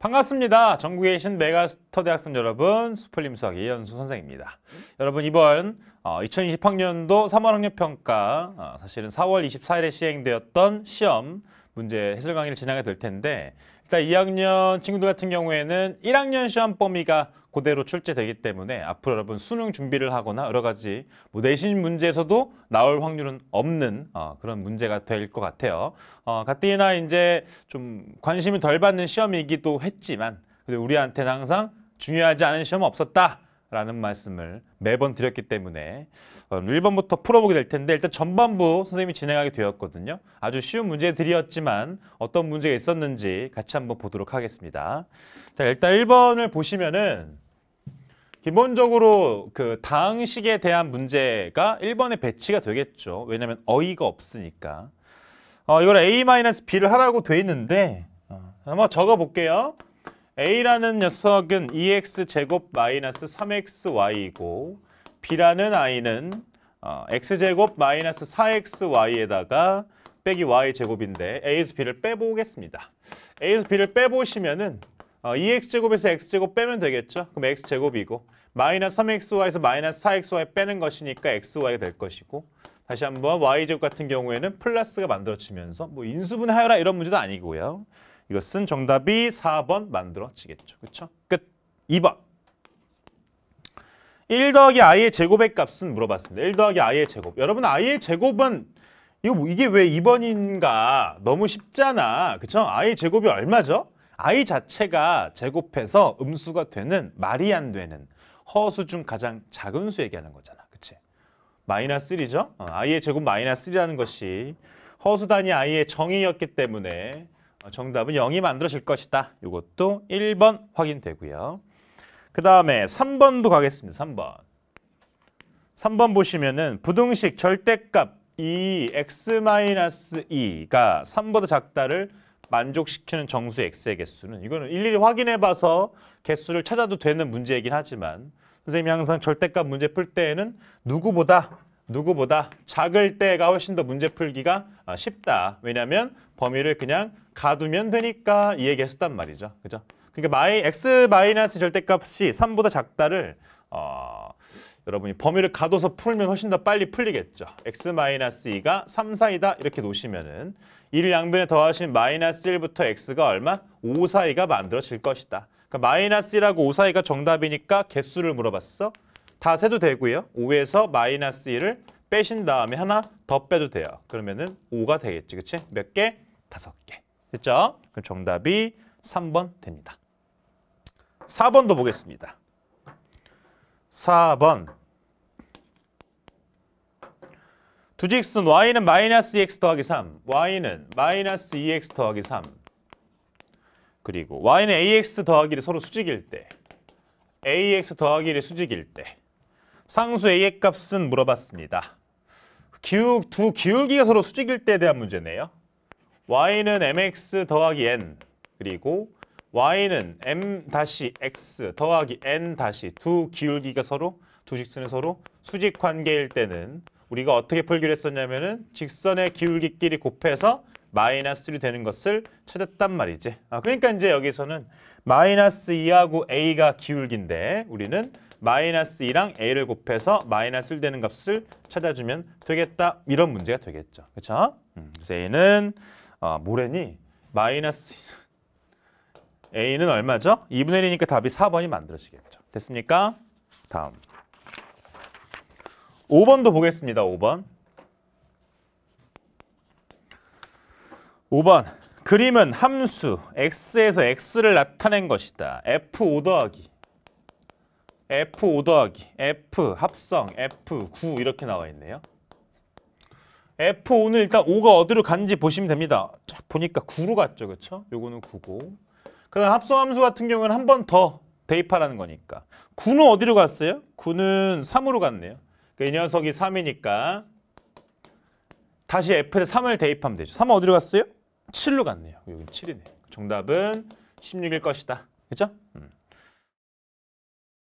반갑습니다. 전국에 계신 메가스터 대학생 여러분, 수풀림 수학 이현수 선생입니다. 여러분 이번 어, 2020학년도 3월 학력 평가 어, 사실은 4월 24일에 시행되었던 시험 문제 해설 강의를 진행하게 될 텐데 일단 2학년 친구들 같은 경우에는 1학년 시험 범위가 그대로 출제되기 때문에 앞으로 여러분 수능 준비를 하거나 여러 가지 뭐 내신 문제에서도 나올 확률은 없는 어, 그런 문제가 될 것 같아요. 어, 가뜩이나 이제 좀 관심이 덜 받는 시험이기도 했지만 우리한테는 항상 중요하지 않은 시험은 없었다. 라는 말씀을 매번 드렸기 때문에 1번부터 풀어보게 될 텐데 일단 전반부 선생님이 진행하게 되었거든요. 아주 쉬운 문제들이었지만 어떤 문제가 있었는지 같이 한번 보도록 하겠습니다. 자, 일단 1번을 보시면은 기본적으로 그당항식에 대한 문제가 1번에 배치가 되겠죠. 왜냐하면 어이가 없으니까. 어, 이걸 A-B를 하라고 돼 있는데 어, 한번 적어볼게요. A라는 녀석은 EX제곱 마이너스 3XY이고 B라는 아이는 어, X제곱 마이너스 4XY에다가 빼기 Y제곱인데 A에서 B를 빼보겠습니다. A에서 B를 빼보시면 은 어, EX제곱에서 X제곱 빼면 되겠죠? 그럼 X제곱이고 마이너스 3XY에서 마이너스 4XY 빼는 것이니까 XY가 될 것이고 다시 한번 Y제곱 같은 경우에는 플러스가 만들어지면서 뭐 인수분해하라 이런 문제도 아니고요. 이것은 정답이 4번 만들어지겠죠. 그렇죠? 끝. 2번. 1 더하기 i의 제곱의 값은 물어봤습니다. 1 더하기 i의 제곱. 여러분 i의 제곱은 이거 뭐 이게 왜 2번인가 너무 쉽잖아. 그쵸? i 제곱이 얼마죠? i 자체가 제곱해서 음수가 되는 말이 안 되는 허수 중 가장 작은 수 얘기하는 거잖아. 마이너스 1이죠? 어, i의 제곱 마이너스 1이라는 것이 허수 단위 i의 정의였기 때문에 어, 정답은 0이 만들어질 것이다. 이것도 1번 확인되고요. 그 다음에 3번도 가겠습니다. 3번. 3번 보시면은 부등식 절대값 이 x-2가 3보다 작다를 만족시키는 정수 x의 개수는 이거는 일일이 확인해봐서 개수를 찾아도 되는 문제이긴 하지만 선생님이 항상 절대값 문제 풀 때에는 누구보다 누구보다 작을 때가 훨씬 더 문제 풀기가 아, 쉽다. 왜냐하면 범위를 그냥 가두면 되니까 이 얘기 했었단 말이죠. 그죠? 그러니까 마이, x 마이너스 절대값이 3보다 작다를 어, 여러분이 범위를 가둬서 풀면 훨씬 더 빨리 풀리겠죠. x 마이너스 2가 3 4이다 이렇게 놓으시면은 이를 양변에 더하신 마이너스 1부터 x가 얼마? 5 4이가 만들어질 것이다. 그러니까 마이너스 1하고 5 4이가 정답이니까 개수를 물어봤어. 다 세도 되고요. 5에서 마이너스 1을 빼신 다음에 하나 더 빼도 돼요. 그러면은 5가 되겠지, 그치? 몇 개? 다섯 개. 됐죠? 그럼 정답이 3번 됩니다. 4번도 보겠습니다. 4번. 두직순 y는 마이너스 2x e 더하기 3, y는 마이너스 2x e 더하기 3, 그리고 y는 ax 더하기 를 서로 수직일 때, ax 더하기 를 수직일 때, 상수 A의 값은 물어봤습니다. 기울, 두 기울기가 서로 수직일 때에 대한 문제네요. Y는 mx 더하기 n 그리고 Y는 m-x 더하기 n- 두 기울기가 서로 두 직선이 서로 수직 관계일 때는 우리가 어떻게 풀기로 했었냐면 은 직선의 기울기끼리 곱해서 마이너스 1 되는 것을 찾았단 말이지. 아, 그러니까 이제 여기서는 마이너스 2하고 a가 기울기인데 우리는 마이너스 2랑 a를 곱해서 마이너스 1 되는 값을 찾아주면 되겠다. 이런 문제가 되겠죠. 그렇 음, 그래서 a는 어, 모래니 마이너스 a는 얼마죠? 2분의 1이니까 답이 4번이 만들어지겠죠. 됐습니까? 다음. 5번도 보겠습니다. 5번. 5번. 그림은 함수 x에서 x를 나타낸 것이다. f5 더하기 F5 더하기, F 합성, F9 이렇게 나와 있네요. F5는 일단 5가 어디로 갔지 보시면 됩니다. 쫙 보니까 9로 갔죠. 그렇죠? 요거는 9고. 그다음 합성함수 같은 경우는 한 번 더 대입하라는 거니까. 9는 어디로 갔어요? 9는 3으로 갔네요. 그러니까 녀석이 3이니까 다시 F에 3을 대입하면 되죠. 3은 어디로 갔어요? 7로 갔네요. 여기 7이네요. 정답은 16일 것이다. 그렇죠? 음.